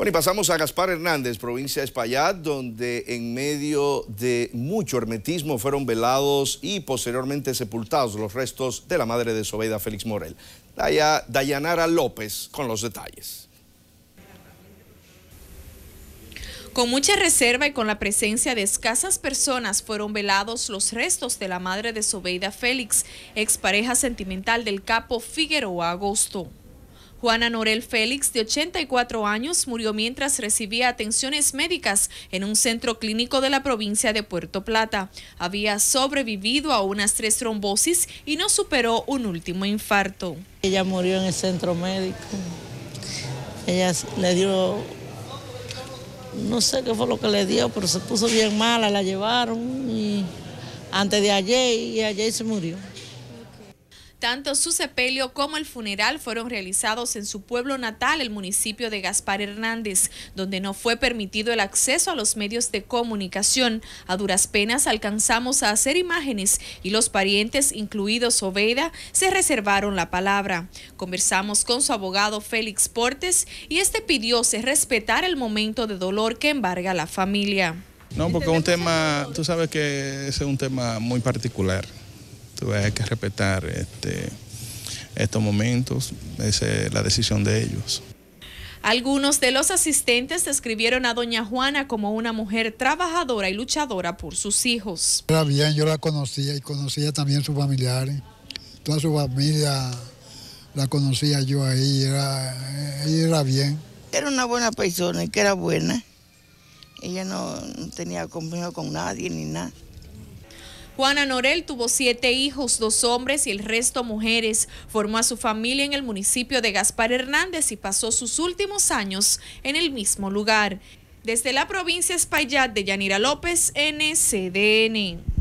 Bueno, y pasamos a Gaspar Hernández, provincia de Espaillat, donde en medio de mucho hermetismo fueron velados y posteriormente sepultados los restos de la madre de Sobeida Félix Morel. Daya, Dayanara López con los detalles. Con mucha reserva y con la presencia de escasas personas fueron velados los restos de la madre de Sobeida Félix, expareja sentimental del capo Figueroa Agosto. Juana Norel Félix, de 84 años, murió mientras recibía atenciones médicas en un centro clínico de la provincia de Puerto Plata. Había sobrevivido a unas tres trombosis y no superó un último infarto. Ella murió en el centro médico. Ella le dio, no sé qué fue lo que le dio, pero se puso bien mala, la llevaron antes de ayer y ayer se murió. Tanto su sepelio como el funeral fueron realizados en su pueblo natal, el municipio de Gaspar Hernández, donde no fue permitido el acceso a los medios de comunicación. A duras penas alcanzamos a hacer imágenes y los parientes, incluidos Oveida, se reservaron la palabra. Conversamos con su abogado Félix Portes y este pidió se respetar el momento de dolor que embarga la familia. No, porque es un tema, tú sabes que es un tema muy particular hay que respetar este, estos momentos, es la decisión de ellos. Algunos de los asistentes describieron a doña Juana como una mujer trabajadora y luchadora por sus hijos. Era bien, yo la conocía y conocía también sus familiares, toda su familia la conocía yo ahí, era, era bien. Era una buena persona, y que era buena. Ella no, tenía conmigo con nadie ni nada. Juana Norel tuvo siete hijos, dos hombres y el resto mujeres. Formó a su familia en el municipio de Gaspar Hernández y pasó sus últimos años en el mismo lugar. Desde la provincia Espaillat de Yanira López, NCDN.